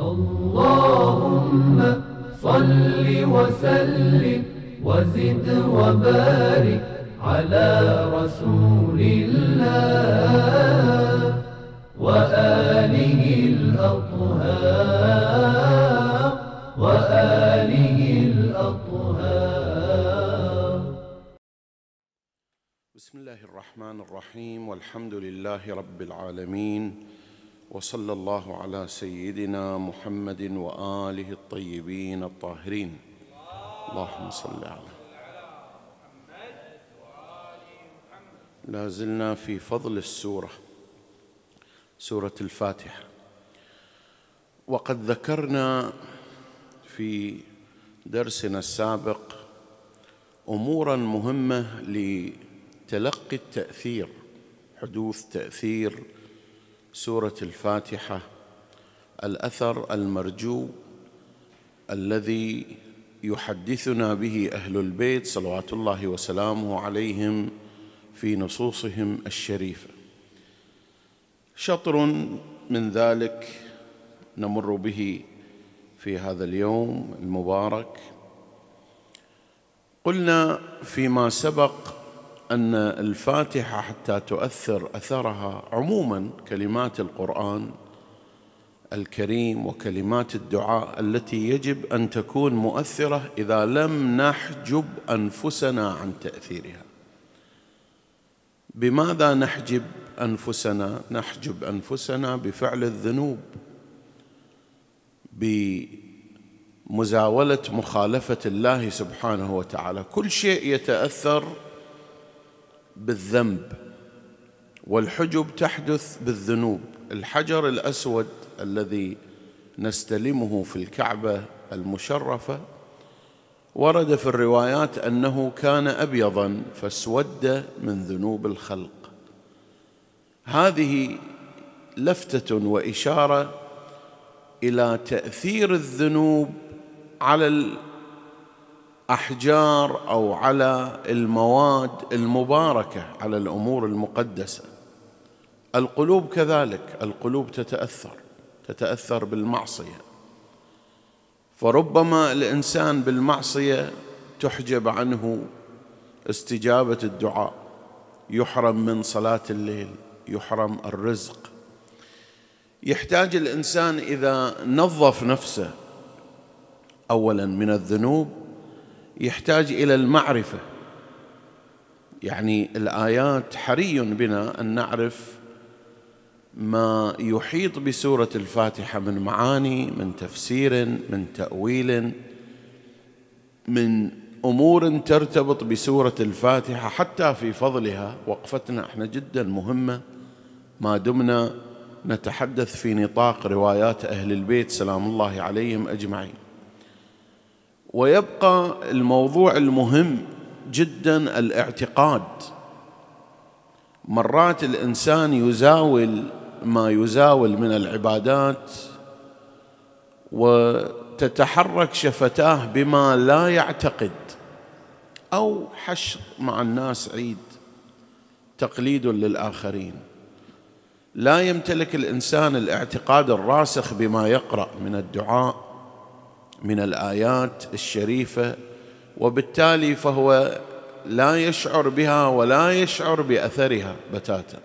اللهم صل وسلم وزد وبارك على رسول الله وآله الأطهار وآله الأطهار بسم الله الرحمن الرحيم والحمد لله رب العالمين وصلى الله على سيدنا محمد واله الطيبين الطاهرين اللهم صل على محمد لا زلنا في فضل السوره سوره الفاتحه وقد ذكرنا في درسنا السابق امورا مهمه لتلقي التاثير حدوث تاثير سوره الفاتحه الاثر المرجو الذي يحدثنا به اهل البيت صلوات الله وسلامه عليهم في نصوصهم الشريفه شطر من ذلك نمر به في هذا اليوم المبارك قلنا فيما سبق أن الفاتحة حتى تؤثر أثرها عموما كلمات القرآن الكريم وكلمات الدعاء التي يجب أن تكون مؤثرة إذا لم نحجب أنفسنا عن تأثيرها بماذا نحجب أنفسنا؟ نحجب أنفسنا بفعل الذنوب بمزاولة مخالفة الله سبحانه وتعالى كل شيء يتأثر بالذنب والحجب تحدث بالذنوب الحجر الاسود الذي نستلمه في الكعبه المشرفه ورد في الروايات انه كان ابيضا فاسود من ذنوب الخلق هذه لفته واشاره الى تاثير الذنوب على احجار او على المواد المباركه على الامور المقدسه القلوب كذلك القلوب تتاثر تتاثر بالمعصيه فربما الانسان بالمعصيه تحجب عنه استجابه الدعاء يحرم من صلاه الليل يحرم الرزق يحتاج الانسان اذا نظف نفسه اولا من الذنوب يحتاج الى المعرفه يعني الايات حري بنا ان نعرف ما يحيط بسوره الفاتحه من معاني من تفسير من تاويل من امور ترتبط بسوره الفاتحه حتى في فضلها وقفتنا احنا جدا مهمه ما دمنا نتحدث في نطاق روايات اهل البيت سلام الله عليهم اجمعين ويبقى الموضوع المهم جدا الاعتقاد مرات الانسان يزاول ما يزاول من العبادات وتتحرك شفتاه بما لا يعتقد او حشر مع الناس عيد تقليد للاخرين لا يمتلك الانسان الاعتقاد الراسخ بما يقرا من الدعاء من الايات الشريفه وبالتالي فهو لا يشعر بها ولا يشعر باثرها بتاتا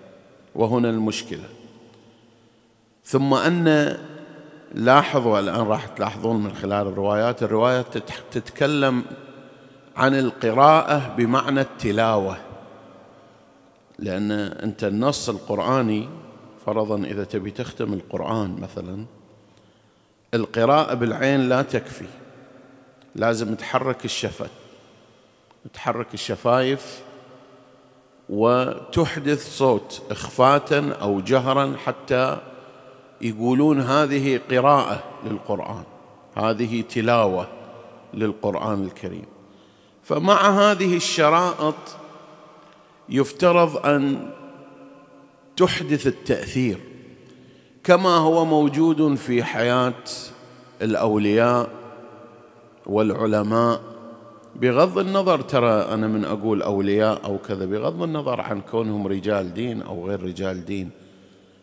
وهنا المشكله ثم ان لاحظوا الان راح تلاحظون من خلال الروايات الروايات تتكلم عن القراءه بمعنى التلاوه لان انت النص القراني فرضا اذا تبي تختم القران مثلا القراءة بالعين لا تكفي لازم تحرك الشفة تحرك الشفايف وتحدث صوت إخفاتا أو جهرا حتى يقولون هذه قراءة للقرآن هذه تلاوة للقرآن الكريم فمع هذه الشرائط يفترض أن تحدث التأثير كما هو موجود في حياه الاولياء والعلماء بغض النظر ترى انا من اقول اولياء او كذا بغض النظر عن كونهم رجال دين او غير رجال دين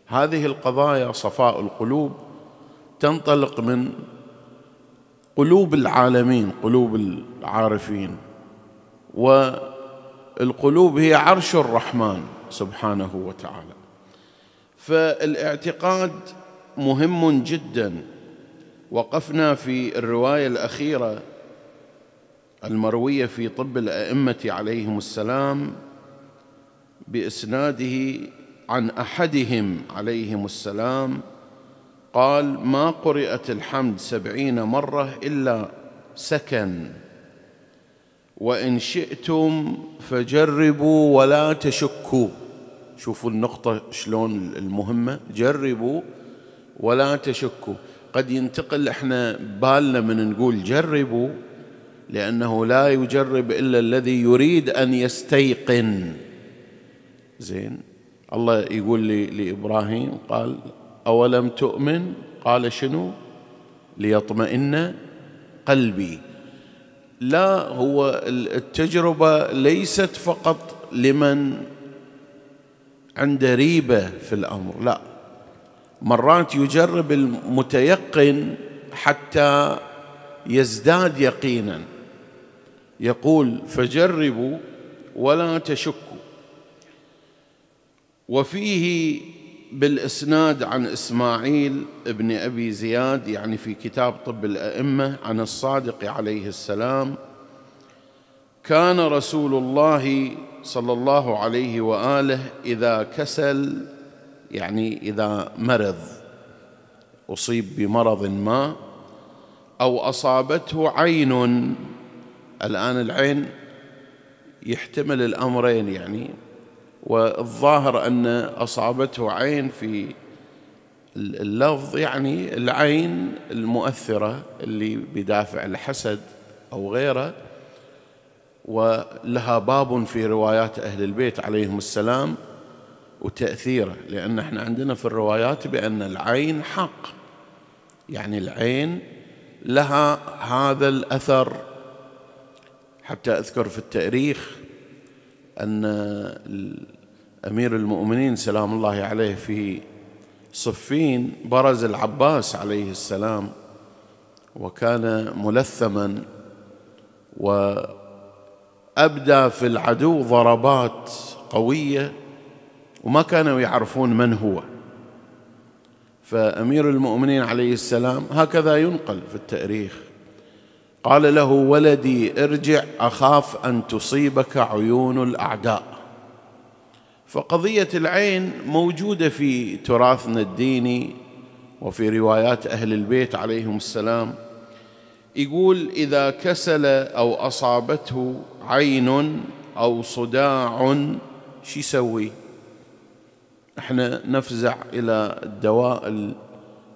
هذه القضايا صفاء القلوب تنطلق من قلوب العالمين قلوب العارفين والقلوب هي عرش الرحمن سبحانه وتعالى فالاعتقاد مهم جدا وقفنا في الروايه الاخيره المرويه في طب الائمه عليهم السلام باسناده عن احدهم عليهم السلام قال ما قرئت الحمد سبعين مره الا سكن وان شئتم فجربوا ولا تشكوا شوفوا النقطة شلون المهمة جربوا ولا تشكوا قد ينتقل احنا بالنا من نقول جربوا لأنه لا يجرب إلا الذي يريد أن يستيقن زين الله يقول لي لإبراهيم قال أولم تؤمن قال شنو ليطمئن قلبي لا هو التجربة ليست فقط لمن عنده ريبة في الأمر لا مرات يجرب المتيقن حتى يزداد يقينا يقول فجربوا ولا تشكوا وفيه بالإسناد عن إسماعيل ابن أبي زياد يعني في كتاب طب الأئمة عن الصادق عليه السلام كان رسول الله صلى الله عليه واله اذا كسل يعني اذا مرض اصيب بمرض ما او اصابته عين الان العين يحتمل الامرين يعني والظاهر ان اصابته عين في اللفظ يعني العين المؤثره اللي بدافع الحسد او غيره ولها باب في روايات أهل البيت عليهم السلام وتأثيره لأن احنا عندنا في الروايات بأن العين حق يعني العين لها هذا الأثر حتى أذكر في التاريخ أن أمير المؤمنين سلام الله عليه في صفين برز العباس عليه السلام وكان ملثما و أبدى في العدو ضربات قوية وما كانوا يعرفون من هو فأمير المؤمنين عليه السلام هكذا ينقل في التاريخ قال له ولدي ارجع أخاف أن تصيبك عيون الأعداء فقضية العين موجودة في تراثنا الديني وفي روايات أهل البيت عليهم السلام يقول إذا كسل أو أصابته عين أو صداع شو يسوي احنا نفزع إلى الدواء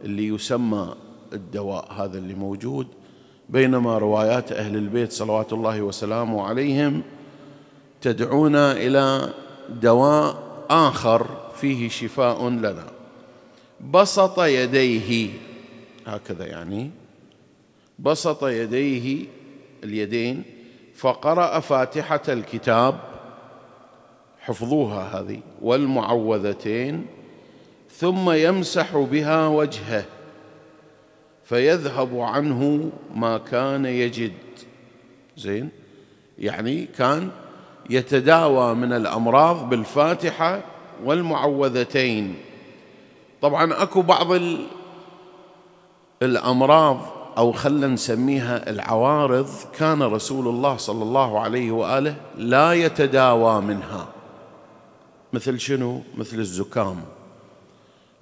اللي يسمى الدواء هذا اللي موجود بينما روايات أهل البيت صلوات الله وسلامه عليهم تدعونا إلى دواء آخر فيه شفاء لنا بسط يديه هكذا يعني بسط يديه اليدين فقرأ فاتحة الكتاب حفظوها هذه والمعوذتين ثم يمسح بها وجهه فيذهب عنه ما كان يجد زين يعني كان يتداوى من الامراض بالفاتحه والمعوذتين طبعا اكو بعض الامراض أو خلنا نسميها العوارض كان رسول الله صلى الله عليه وآله لا يتداوى منها مثل شنو؟ مثل الزكام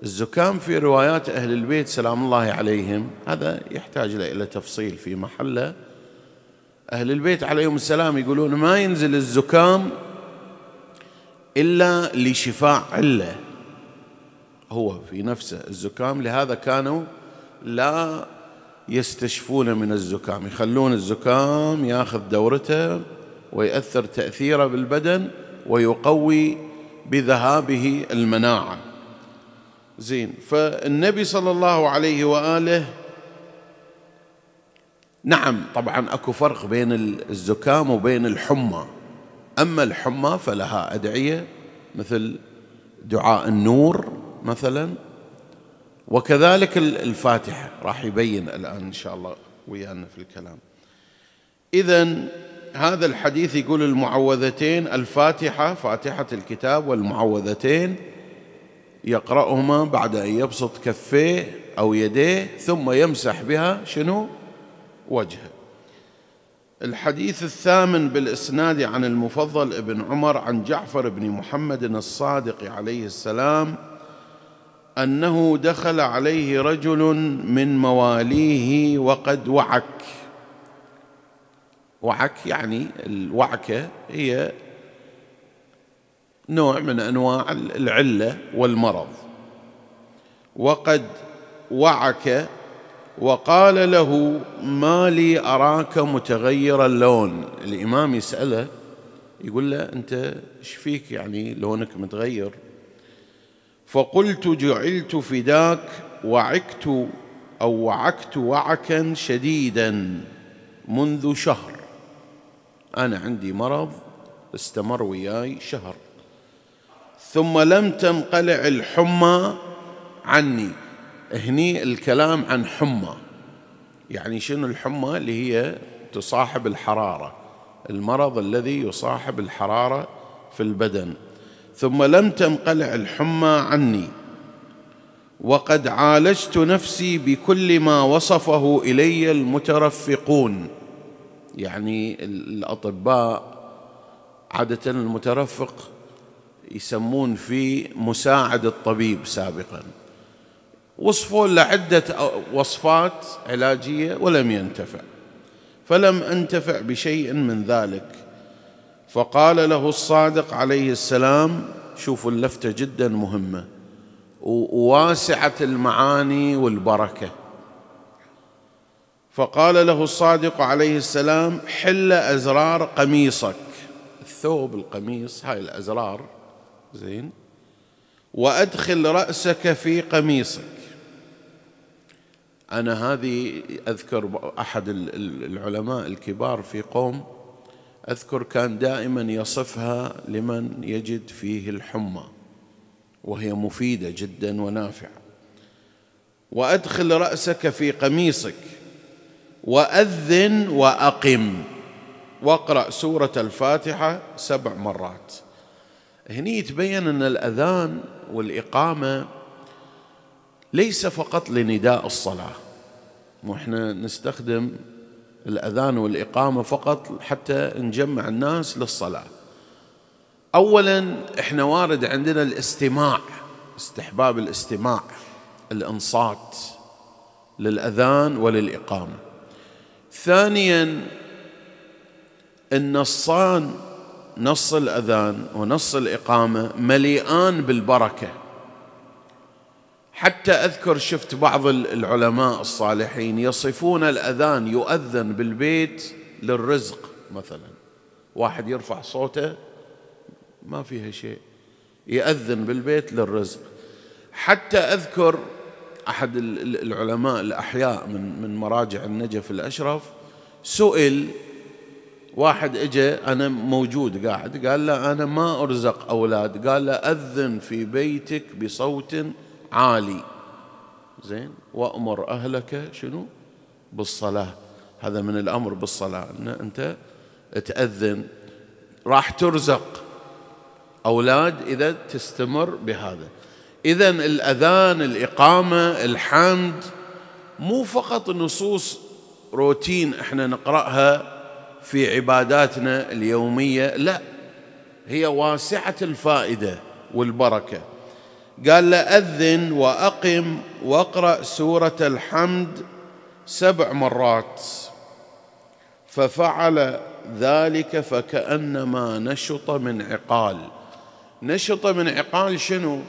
الزكام في روايات أهل البيت سلام الله عليهم هذا يحتاج إلى تفصيل في محله أهل البيت عليهم السلام يقولون ما ينزل الزكام إلا لشفاء علة هو في نفسه الزكام لهذا كانوا لا يستشفون من الزكام يخلون الزكام ياخذ دورته ويأثر تأثيره بالبدن ويقوي بذهابه المناعة زين فالنبي صلى الله عليه وآله نعم طبعا اكو فرق بين الزكام وبين الحمى اما الحمى فلها ادعيه مثل دعاء النور مثلا وكذلك الفاتحة راح يبين الآن إن شاء الله ويانا في الكلام إذا هذا الحديث يقول المعوذتين الفاتحة فاتحة الكتاب والمعوذتين يقرأهما بعد أن يبسط كفيه أو يديه ثم يمسح بها شنو وجهه الحديث الثامن بالإسناد عن المفضل ابن عمر عن جعفر بن محمد الصادق عليه السلام انه دخل عليه رجل من مواليه وقد وعك وعك يعني الوعكه هي نوع من انواع العله والمرض وقد وعك وقال له ما لي اراك متغير اللون الامام يساله يقول له انت ايش فيك يعني لونك متغير فقلت جعلت فداك وعكت او وعكت وعكا شديدا منذ شهر انا عندي مرض استمر وياي شهر ثم لم تنقلع الحمى عني هني الكلام عن حمى يعني شنو الحمى اللي هي تصاحب الحراره المرض الذي يصاحب الحراره في البدن ثم لم تنقلع الحمى عني وقد عالجت نفسي بكل ما وصفه الي المترفقون يعني الاطباء عاده المترفق يسمون في مساعد الطبيب سابقا وصفوا لعدة وصفات علاجية ولم ينتفع فلم أنتفع بشيء من ذلك فقال له الصادق عليه السلام شوفوا اللفته جدا مهمه وواسعه المعاني والبركه فقال له الصادق عليه السلام حل ازرار قميصك الثوب القميص هاي الازرار زين وادخل راسك في قميصك انا هذه اذكر احد العلماء الكبار في قوم اذكر كان دائما يصفها لمن يجد فيه الحمى وهي مفيده جدا ونافعه وادخل راسك في قميصك واذن واقم واقرا سوره الفاتحه سبع مرات هني يتبين ان الاذان والاقامه ليس فقط لنداء الصلاه واحنا نستخدم الأذان والإقامة فقط حتى نجمع الناس للصلاة أولا إحنا وارد عندنا الاستماع استحباب الاستماع الإنصات للأذان وللإقامة ثانيا النصان نص الأذان ونص الإقامة مليئان بالبركة حتى أذكر شفت بعض العلماء الصالحين يصفون الأذان يؤذن بالبيت للرزق مثلا واحد يرفع صوته ما فيها شيء يأذن بالبيت للرزق حتى أذكر أحد العلماء الأحياء من من مراجع النجف الأشرف سئل واحد اجى انا موجود قاعد قال له انا ما ارزق اولاد قال له اذن في بيتك بصوت عالي زين وأمر أهلك شنو بالصلاة هذا من الأمر بالصلاة أن أنت تأذن راح ترزق أولاد إذا تستمر بهذا إذا الأذان الإقامة الحمد مو فقط نصوص روتين احنا نقرأها في عباداتنا اليومية لا هي واسعة الفائدة والبركة قال له أذن وأقم واقرأ سورة الحمد سبع مرات ففعل ذلك فكأنما نشط من عقال نشط من عقال شنو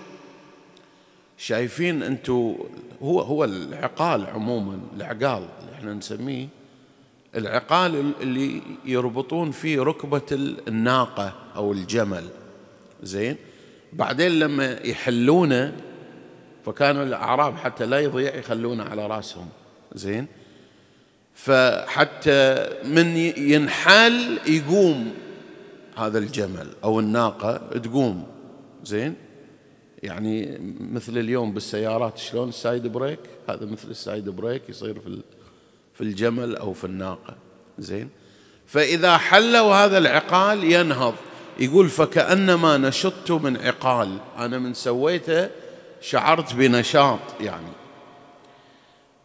شايفين انتو هو هو العقال عموما العقال اللي احنا نسميه العقال اللي يربطون فيه ركبة الناقة أو الجمل زين بعدين لما يحلونه فكانوا الأعراب حتى لا يضيع يخلونه على راسهم زين فحتى من ينحل يقوم هذا الجمل أو الناقة تقوم زين يعني مثل اليوم بالسيارات شلون السايد بريك هذا مثل السايد بريك يصير في في الجمل أو في الناقة زين فإذا حلوا هذا العقال ينهض يقول فكأنما نشطت من عقال أنا من سويته شعرت بنشاط يعني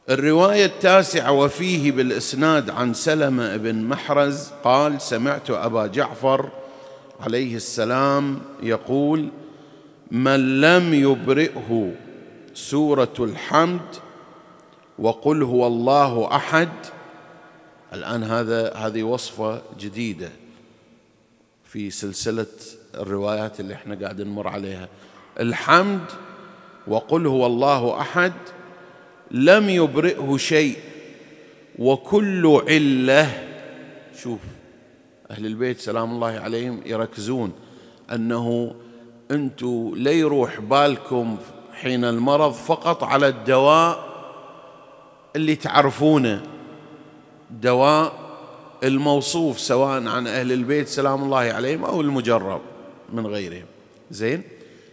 الرواية التاسعة وفيه بالإسناد عن سلمة بن محرز قال سمعت أبا جعفر عليه السلام يقول من لم يبرئه سورة الحمد وقل هو الله أحد الآن هذا هذه وصفة جديدة في سلسلة الروايات اللي احنا قاعدين نمر عليها الحمد وقل هو الله أحد لم يبرئه شيء وكل علة شوف أهل البيت سلام الله عليهم يركزون أنه أنتوا لا يروح بالكم حين المرض فقط على الدواء اللي تعرفونه دواء الموصوف سواء عن أهل البيت سلام الله عليهم أو المجرب من غيرهم زين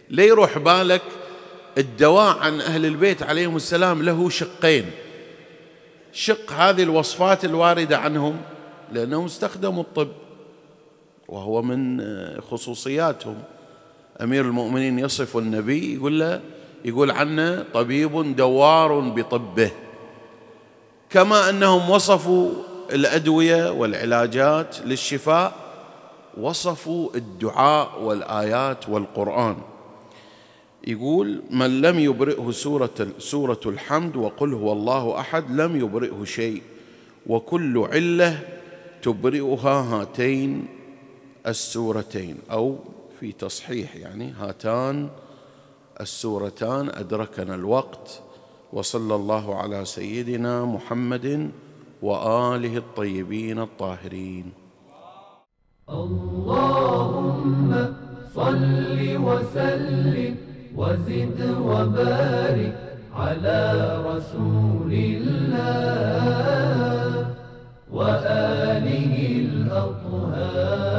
ليروح بالك الدواء عن أهل البيت عليهم السلام له شقين شق هذه الوصفات الواردة عنهم لأنهم استخدموا الطب وهو من خصوصياتهم أمير المؤمنين يصف النبي يقول له يقول عنا طبيب دوار بطبه كما أنهم وصفوا الادويه والعلاجات للشفاء وصفوا الدعاء والايات والقران يقول من لم يبرئه سورة, سورة الحمد وقل هو الله أحد لم يبرئه شيء وكل علة تبرئها هاتين السورتين أو في تصحيح يعني هاتان السورتان أدركنا الوقت وصلى الله على سيدنا محمد واله الطيبين الطاهرين اللهم صل وسلم وزد وبارك على رسول الله واله الاطهار